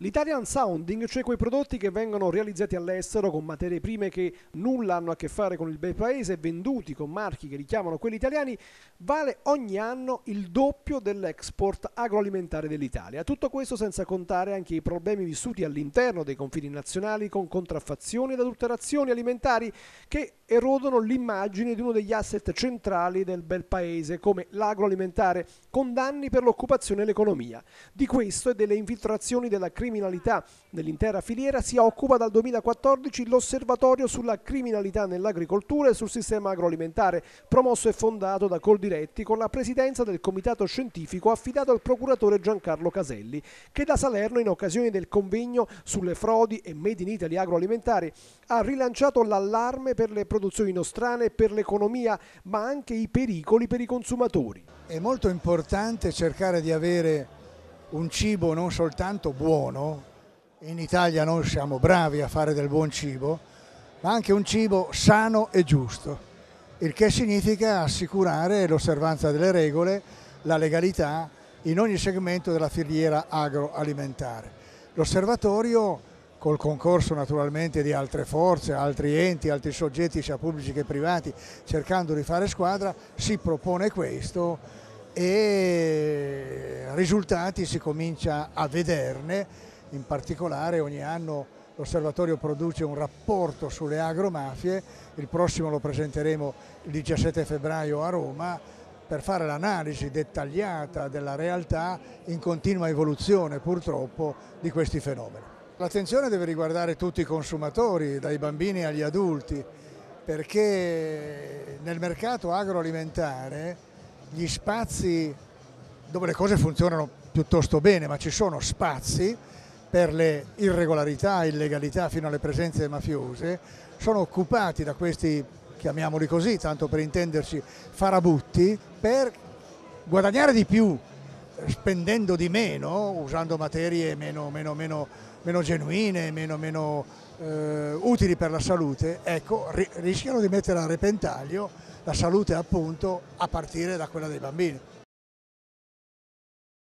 L'Italian Sounding, cioè quei prodotti che vengono realizzati all'estero con materie prime che nulla hanno a che fare con il bel paese e venduti con marchi che richiamano quelli italiani, vale ogni anno il doppio dell'export agroalimentare dell'Italia. Tutto questo senza contare anche i problemi vissuti all'interno dei confini nazionali con contraffazioni ed adulterazioni alimentari che erodono l'immagine di uno degli asset centrali del bel paese come l'agroalimentare, con danni per l'occupazione e l'economia. Di questo e delle infiltrazioni della crisi criminalità dell'intera filiera si occupa dal 2014 l'osservatorio sulla criminalità nell'agricoltura e sul sistema agroalimentare, promosso e fondato da Coldiretti con la presidenza del comitato scientifico affidato al procuratore Giancarlo Caselli, che da Salerno in occasione del convegno sulle frodi e Made in Italy agroalimentari ha rilanciato l'allarme per le produzioni nostrane e per l'economia, ma anche i pericoli per i consumatori. È molto importante cercare di avere un cibo non soltanto buono, in Italia noi siamo bravi a fare del buon cibo, ma anche un cibo sano e giusto, il che significa assicurare l'osservanza delle regole, la legalità in ogni segmento della filiera agroalimentare. L'osservatorio, col concorso naturalmente di altre forze, altri enti, altri soggetti, sia pubblici che privati, cercando di fare squadra, si propone questo e risultati si comincia a vederne, in particolare ogni anno l'osservatorio produce un rapporto sulle agromafie, il prossimo lo presenteremo il 17 febbraio a Roma per fare l'analisi dettagliata della realtà in continua evoluzione purtroppo di questi fenomeni. L'attenzione deve riguardare tutti i consumatori, dai bambini agli adulti, perché nel mercato agroalimentare gli spazi dove le cose funzionano piuttosto bene, ma ci sono spazi per le irregolarità, illegalità fino alle presenze mafiose, sono occupati da questi, chiamiamoli così, tanto per intenderci, farabutti, per guadagnare di più spendendo di meno, usando materie meno, meno, meno, meno genuine, meno, eh, utili per la salute, ecco, ri rischiano di mettere a repentaglio la salute appunto a partire da quella dei bambini.